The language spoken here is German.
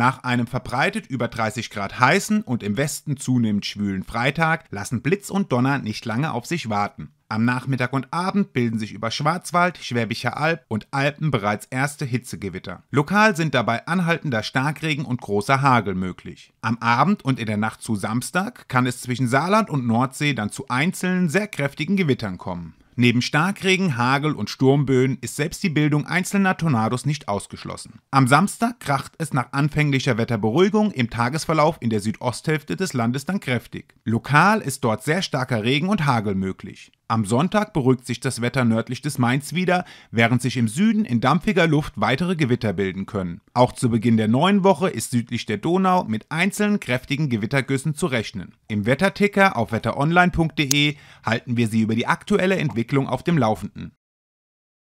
Nach einem verbreitet über 30 Grad heißen und im Westen zunehmend schwülen Freitag lassen Blitz und Donner nicht lange auf sich warten. Am Nachmittag und Abend bilden sich über Schwarzwald, Schwäbischer Alb und Alpen bereits erste Hitzegewitter. Lokal sind dabei anhaltender Starkregen und großer Hagel möglich. Am Abend und in der Nacht zu Samstag kann es zwischen Saarland und Nordsee dann zu einzelnen sehr kräftigen Gewittern kommen. Neben Starkregen, Hagel und Sturmböen ist selbst die Bildung einzelner Tornados nicht ausgeschlossen. Am Samstag kracht es nach anfänglicher Wetterberuhigung im Tagesverlauf in der Südosthälfte des Landes dann kräftig. Lokal ist dort sehr starker Regen und Hagel möglich. Am Sonntag beruhigt sich das Wetter nördlich des Mainz wieder, während sich im Süden in dampfiger Luft weitere Gewitter bilden können. Auch zu Beginn der neuen Woche ist südlich der Donau mit einzelnen kräftigen Gewittergüssen zu rechnen. Im Wetterticker auf wetteronline.de halten wir Sie über die aktuelle Entwicklung auf dem Laufenden.